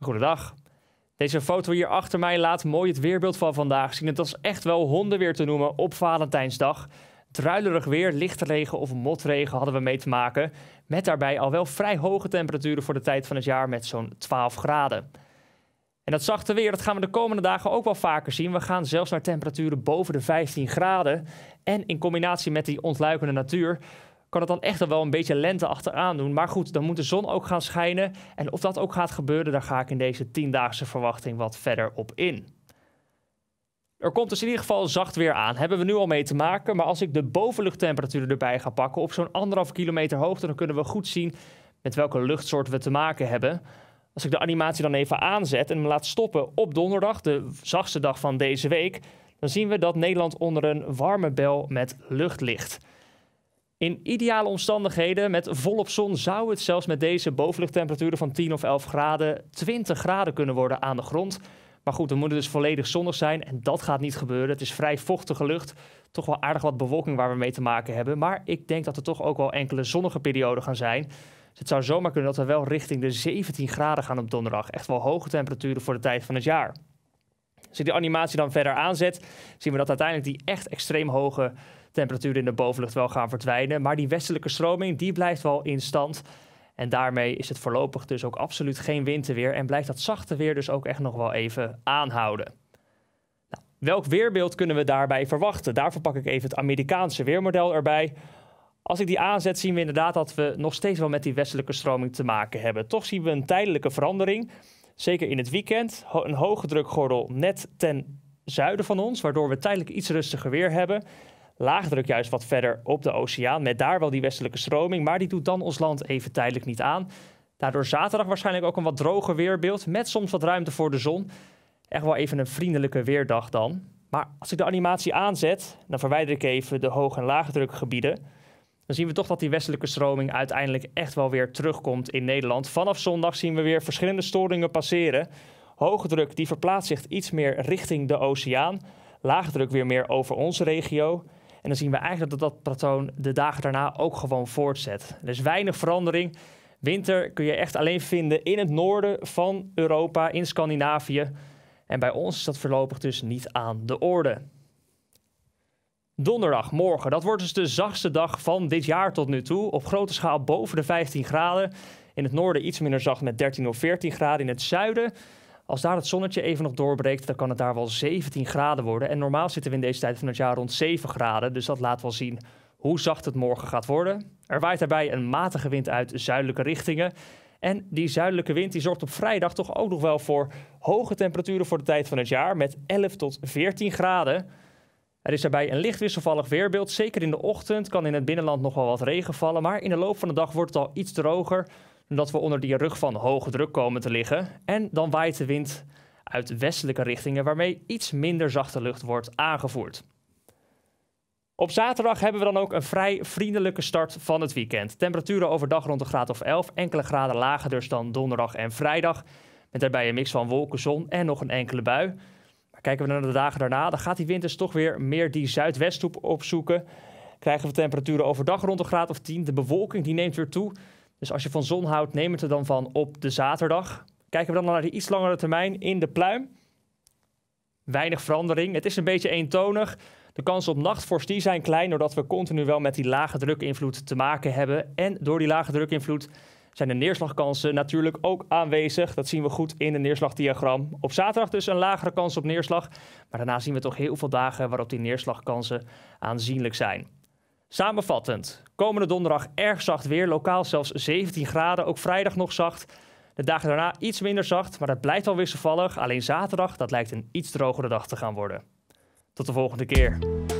Goedendag. Deze foto hier achter mij laat mooi het weerbeeld van vandaag zien. Het was echt wel hondenweer te noemen op Valentijnsdag. Truilerig weer, lichte regen of motregen hadden we mee te maken. Met daarbij al wel vrij hoge temperaturen voor de tijd van het jaar met zo'n 12 graden. En dat zachte weer dat gaan we de komende dagen ook wel vaker zien. We gaan zelfs naar temperaturen boven de 15 graden. En in combinatie met die ontluikende natuur dat dan echt wel een beetje lente achteraan doen. Maar goed, dan moet de zon ook gaan schijnen. En of dat ook gaat gebeuren, daar ga ik in deze tiendaagse verwachting wat verder op in. Er komt dus in ieder geval zacht weer aan. Hebben we nu al mee te maken. Maar als ik de bovenluchttemperaturen erbij ga pakken op zo'n anderhalf kilometer hoogte, dan kunnen we goed zien met welke luchtsoort we te maken hebben. Als ik de animatie dan even aanzet en me laat stoppen op donderdag, de zachtste dag van deze week, dan zien we dat Nederland onder een warme bel met lucht ligt. In ideale omstandigheden met volop zon zou het zelfs met deze bovenluchttemperaturen van 10 of 11 graden 20 graden kunnen worden aan de grond. Maar goed, moet het dus volledig zonnig zijn en dat gaat niet gebeuren. Het is vrij vochtige lucht, toch wel aardig wat bewolking waar we mee te maken hebben. Maar ik denk dat er toch ook wel enkele zonnige perioden gaan zijn. Dus het zou zomaar kunnen dat we wel richting de 17 graden gaan op donderdag. Echt wel hoge temperaturen voor de tijd van het jaar. Als je die animatie dan verder aanzet, zien we dat uiteindelijk die echt extreem hoge Temperatuur in de bovenlucht wel gaan verdwijnen. Maar die westelijke stroming die blijft wel in stand. En daarmee is het voorlopig dus ook absoluut geen winterweer. En blijft dat zachte weer dus ook echt nog wel even aanhouden. Nou, welk weerbeeld kunnen we daarbij verwachten? Daarvoor pak ik even het Amerikaanse weermodel erbij. Als ik die aanzet, zien we inderdaad dat we nog steeds wel met die westelijke stroming te maken hebben. Toch zien we een tijdelijke verandering. Zeker in het weekend. een hoge drukgordel net ten zuiden van ons, waardoor we tijdelijk iets rustiger weer hebben laagdruk juist wat verder op de oceaan. Met daar wel die westelijke stroming, maar die doet dan ons land even tijdelijk niet aan. Daardoor zaterdag waarschijnlijk ook een wat droger weerbeeld met soms wat ruimte voor de zon. Echt wel even een vriendelijke weerdag dan. Maar als ik de animatie aanzet, dan verwijder ik even de hoog- en laagdrukgebieden. Dan zien we toch dat die westelijke stroming uiteindelijk echt wel weer terugkomt in Nederland. Vanaf zondag zien we weer verschillende storingen passeren. Hoge druk die verplaatst zich iets meer richting de oceaan. Laagdruk weer meer over onze regio. En dan zien we eigenlijk dat dat patroon de dagen daarna ook gewoon voortzet. Er is weinig verandering. Winter kun je echt alleen vinden in het noorden van Europa, in Scandinavië. En bij ons is dat voorlopig dus niet aan de orde. Donderdag, morgen, dat wordt dus de zachtste dag van dit jaar tot nu toe. Op grote schaal boven de 15 graden. In het noorden iets minder zacht met 13 of 14 graden. In het zuiden als daar het zonnetje even nog doorbreekt, dan kan het daar wel 17 graden worden. En normaal zitten we in deze tijd van het jaar rond 7 graden. Dus dat laat wel zien hoe zacht het morgen gaat worden. Er waait daarbij een matige wind uit zuidelijke richtingen. En die zuidelijke wind die zorgt op vrijdag toch ook nog wel voor hoge temperaturen voor de tijd van het jaar met 11 tot 14 graden. Er is daarbij een licht wisselvallig weerbeeld. Zeker in de ochtend kan in het binnenland nog wel wat regen vallen, maar in de loop van de dag wordt het al iets droger omdat we onder die rug van hoge druk komen te liggen. En dan waait de wind uit westelijke richtingen, waarmee iets minder zachte lucht wordt aangevoerd. Op zaterdag hebben we dan ook een vrij vriendelijke start van het weekend. Temperaturen overdag rond de graad of 11, enkele graden lager dus dan donderdag en vrijdag. Met daarbij een mix van wolken, zon en nog een enkele bui. Maar kijken we naar de dagen daarna, dan gaat die wind dus toch weer meer die zuidwesthoek opzoeken. Krijgen we temperaturen overdag rond de graad of 10. De bewolking die neemt weer toe. Dus als je van zon houdt, neem het er dan van op de zaterdag. Kijken we dan naar de iets langere termijn in de pluim. Weinig verandering. Het is een beetje eentonig. De kansen op nachtvorst die zijn klein, doordat we continu wel met die lage drukinvloed te maken hebben. En door die lage drukinvloed zijn de neerslagkansen natuurlijk ook aanwezig. Dat zien we goed in een neerslagdiagram. Op zaterdag dus een lagere kans op neerslag. Maar daarna zien we toch heel veel dagen waarop die neerslagkansen aanzienlijk zijn. Samenvattend, komende donderdag erg zacht weer, lokaal zelfs 17 graden, ook vrijdag nog zacht. De dagen daarna iets minder zacht, maar dat blijft wel wisselvallig. Alleen zaterdag, dat lijkt een iets drogere dag te gaan worden. Tot de volgende keer.